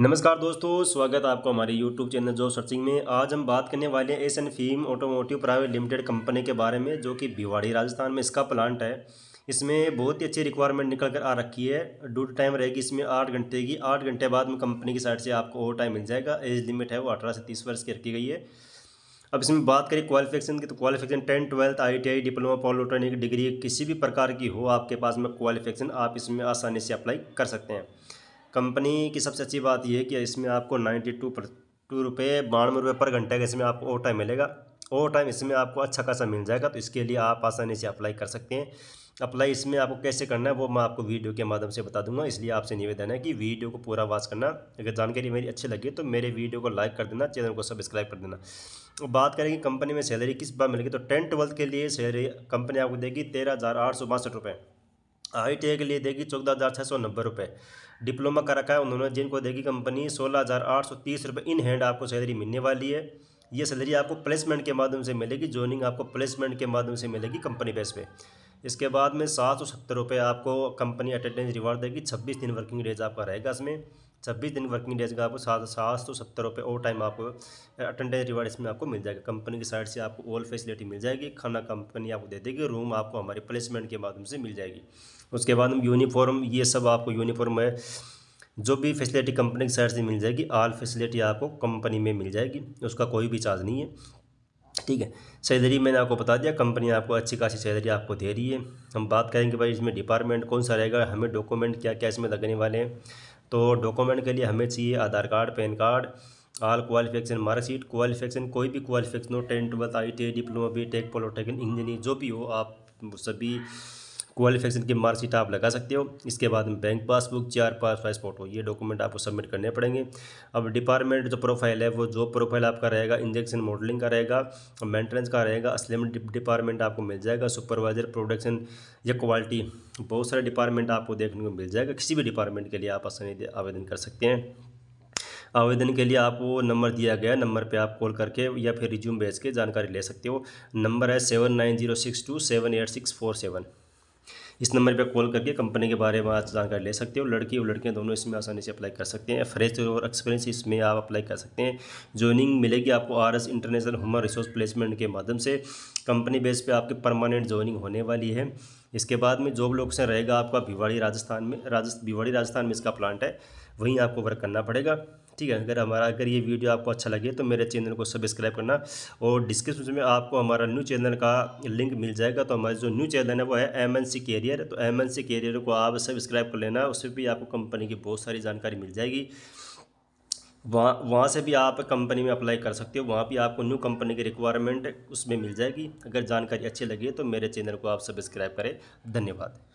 नमस्कार दोस्तों स्वागत है आपको हमारे YouTube चैनल जो सर्चिंग में आज हम बात करने वाले हैं एस एन फीम ऑटोमोटिव प्राइवेट लिमिटेड कंपनी के बारे में जो कि भिवाड़ी राजस्थान में इसका प्लांट है इसमें बहुत ही अच्छी रिक्वायरमेंट निकल कर आ रखी है ड्यूटी टाइम रहेगी इसमें आठ घंटे की आठ घंटे बाद में कंपनी की साइड से आपको ओवर टाइम मिल जाएगा एज लिमिट है वो अठारह से तीस वर्ष की रखी गई है अब इसमें बात करें क्वालिफिकेशन की तो qualification tenth twelfth ITI diploma polytechnic degree किसी भी प्रकार की हो आपके पास में क्वालिफिकेशन आप इसमें आसानी से अप्लाई कर सकते हैं कंपनी की सबसे अच्छी बात यह है कि इसमें आपको नाइन्टी टू पर टू रुपये बानवे रुपये पर घंटे का इसमें आपको ओवर टाइम मिलेगा ओवर टाइम इसमें आपको अच्छा खासा मिल जाएगा तो इसके लिए आप आसानी से अप्लाई कर सकते हैं अप्लाई इसमें आपको कैसे करना है वो मैं आपको वीडियो के माध्यम से बता दूंगा इसलिए आपसे निवेदन है कि वीडियो को पूरा वाच करना अगर जानकारी मेरी अच्छी लगी तो मेरे वीडियो को लाइक कर देना चैनल को सब्सक्राइब कर देना बात करेंगे कंपनी में सैलरी किस बार मिलेगी तो टेंथ ट्वेल्थ के लिए सैलरी कंपनी आपको देगी तेरह हज़ार आठ सौ बासठ रुपये आई टी आई के लिए देगी चौदह हज़ार छः सौ नब्बे रुपये डिप्लोमा कर रखा है उन्होंने जिनको देगी कंपनी सोलह हज़ार आठ सौ तीस रुपये इन हैंड आपको सैलरी मिलने वाली है ये सैलरी आपको प्लेसमेंट के माध्यम से मिलेगी जॉइनिंग आपको प्लेसमेंट के माध्यम से मिलेगी कंपनी बेस पे इसके बाद में सात सौ सत्तर रुपये आपको कंपनी अटेंडेंस रिवार्ड देगी छब्बीस दिन वर्किंग डेज आपका रहेगा इसमें छब्बीस दिन वर्किंग डेज का आपको सात सात सौ सत्तर रुपये ओवर टाइम आपको अटेंडेंस रिवार्ड इसमें आपको मिल जाएगा कंपनी की साइड से आपको ऑल फैसिलिटी मिल जाएगी खाना कंपनी आपको दे देगी रूम आपको हमारे प्लेसमेंट के माध्यम से मिल जाएगी उसके बाद हम यूनिफॉर्म ये सब आपको यूनिफॉर्म है जो भी फैसिलिटी कंपनी की साइड से मिल जाएगी आल फैसिलिटी आपको कंपनी में मिल जाएगी उसका कोई भी चार्ज नहीं है ठीक है सैलरी मैंने आपको बता दिया कंपनी आपको अच्छी खासी सैलरी आपको दे रही है हम बात करेंगे भाई इसमें डिपार्टमेंट कौन सा रहेगा हमें डॉक्यूमेंट क्या क्या इसमें लगने वाले हैं तो डॉक्यूमेंट के लिए हमें चाहिए Aadhaar card PAN card all qualification marksheet qualification कोई भी क्वालिफिकेशन हो tenth twelfth I T diploma B tech polytechnic engineer जो भी हो आप सभी क्वालिफिकेशन की मार्कशीट आप लगा सकते हो इसके बाद में बैंक पासबुक चार पास फाइव फोटो ये डॉक्यूमेंट आपको सबमिट करने पड़ेंगे अब डिपार्टमेंट जो प्रोफाइल है वो जॉब प्रोफाइल आपका रहेगा इंजेक्शन मॉडलिंग का रहेगा मेंटेनेंस का रहेगा असलेमेंट डिपार्टमेंट आपको मिल जाएगा सुपरवाइजर प्रोडक्शन या क्वालिटी बहुत सारे डिपार्टमेंट आपको देखने को मिल जाएगा किसी भी डिपार्टमेंट के लिए आप आसानी आवेदन कर सकते हैं आवेदन के लिए आपको नंबर दिया गया नंबर पे आप कॉल करके या फिर रिज्यूम भेज के जानकारी ले सकते हो नंबर है seven nine zero six two seven eight six four seven इस नंबर पर कॉल करके कंपनी के बारे में जानकारी ले सकते हो लड़की और लड़कियाँ दोनों इसमें आसानी से अप्लाई कर सकते हैं फ्रेश और एक्सपीरियंस इसमें आप अप्लाई कर सकते हैं ज्वाइनिंग मिलेगी आपको R S international human resource placement के माध्यम से कंपनी बेस पर आपकी परमानेंट ज्वाइनिंग होने वाली है इसके बाद में जॉब लोकेशन रहेगा आपका भिवाड़ी राजस्थान में राजस्थ भिवाड़ी राजस्थान में इसका प्लांट है वहीं आपको वर्क करना पड़ेगा ठीक है अगर हमारा अगर ये वीडियो आपको अच्छा लगे तो मेरे चैनल को सब्सक्राइब करना और डिस्क्रिप्शन में आपको हमारा न्यू चैनल का लिंक मिल जाएगा तो हमारा जो न्यू चैनल है वो है एम एन सी कैरियर तो एम एन सी कैरियर को आप सब्सक्राइब कर लेना उससे भी आपको कंपनी की बहुत सारी जानकारी मिल जाएगी वहाँ वहाँ से भी आप कंपनी में अप्लाई कर सकते हो वहाँ भी आपको न्यू कंपनी की रिक्वायरमेंट उसमें मिल जाएगी अगर जानकारी अच्छी लगी तो मेरे चैनल को आप सब्सक्राइब करें धन्यवाद